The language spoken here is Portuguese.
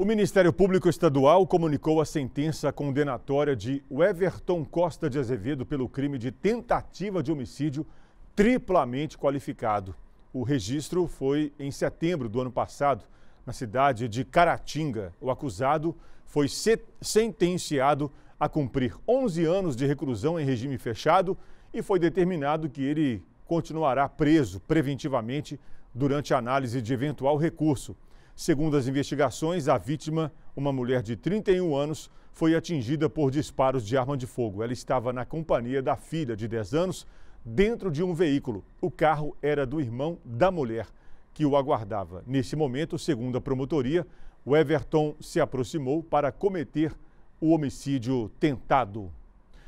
O Ministério Público Estadual comunicou a sentença condenatória de Everton Costa de Azevedo pelo crime de tentativa de homicídio triplamente qualificado. O registro foi em setembro do ano passado, na cidade de Caratinga. O acusado foi sentenciado a cumprir 11 anos de reclusão em regime fechado e foi determinado que ele continuará preso preventivamente durante a análise de eventual recurso. Segundo as investigações, a vítima, uma mulher de 31 anos, foi atingida por disparos de arma de fogo. Ela estava na companhia da filha de 10 anos, dentro de um veículo. O carro era do irmão da mulher, que o aguardava. Nesse momento, segundo a promotoria, o Everton se aproximou para cometer o homicídio tentado.